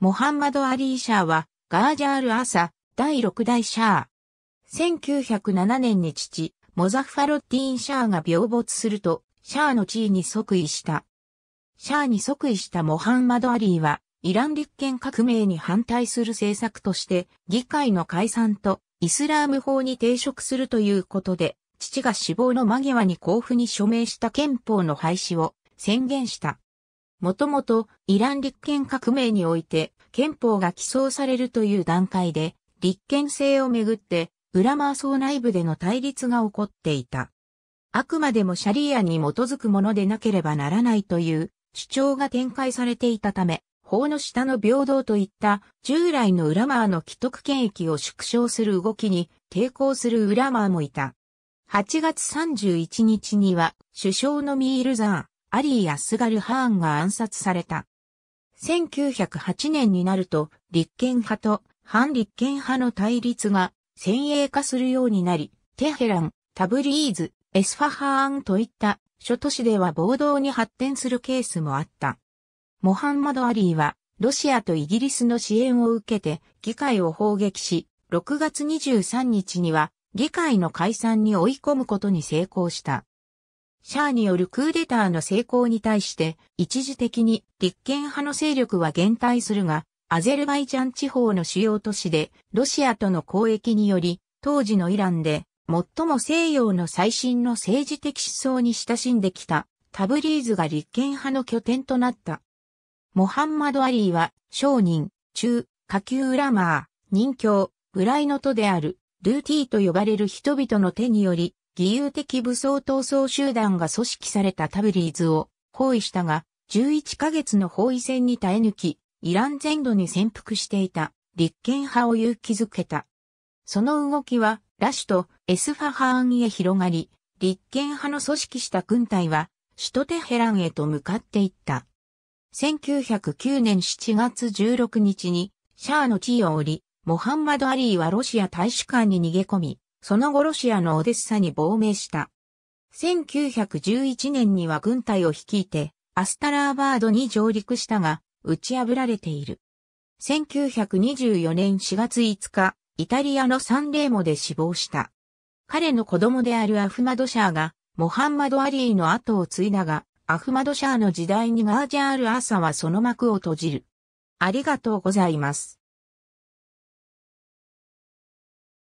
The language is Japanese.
モハンマド・アリー・シャーは、ガージャール・アサ、第6代シャー。1907年に父、モザファロッティン・シャーが病没すると、シャーの地位に即位した。シャーに即位したモハンマド・アリーは、イラン立憲革命に反対する政策として、議会の解散とイスラーム法に抵触するということで、父が死亡の間際に交付に署名した憲法の廃止を宣言した。もともとイラン立憲革命において憲法が起草されるという段階で立憲制をめぐってウラマー層内部での対立が起こっていた。あくまでもシャリアに基づくものでなければならないという主張が展開されていたため、法の下の平等といった従来のウラマーの既得権益を縮小する動きに抵抗するウラマーもいた。8月31日には首相のミールザー、アリー・やスガル・ハーンが暗殺された。1908年になると、立憲派と反立憲派の対立が先鋭化するようになり、テヘラン、タブリーズ、エスファハーンといった諸都市では暴動に発展するケースもあった。モハンマド・アリーは、ロシアとイギリスの支援を受けて議会を砲撃し、6月23日には議会の解散に追い込むことに成功した。シャアによるクーデターの成功に対して、一時的に立憲派の勢力は減退するが、アゼルバイジャン地方の主要都市で、ロシアとの交易により、当時のイランで、最も西洋の最新の政治的思想に親しんできた、タブリーズが立憲派の拠点となった。モハンマド・アリーは、商人、中、下級ウラマー、人教、ブライノトである、ルーティーと呼ばれる人々の手により、義勇的武装闘争集団が組織されたタブリーズを包囲したが、11ヶ月の包囲戦に耐え抜き、イラン全土に潜伏していた立憲派を勇気づけた。その動きは、ラシュとエスファハーンへ広がり、立憲派の組織した軍隊は、首都テヘランへと向かっていった。1909年7月16日に、シャアの地位を降り、モハンマド・アリーはロシア大使館に逃げ込み、その後ロシアのオデッサに亡命した。1911年には軍隊を率いて、アスタラーバードに上陸したが、打ち破られている。1924年4月5日、イタリアのサンレーモで死亡した。彼の子供であるアフマドシャーが、モハンマド・アリーの後を継いだが、アフマドシャーの時代にガージャール・アーサはその幕を閉じる。ありがとうございます。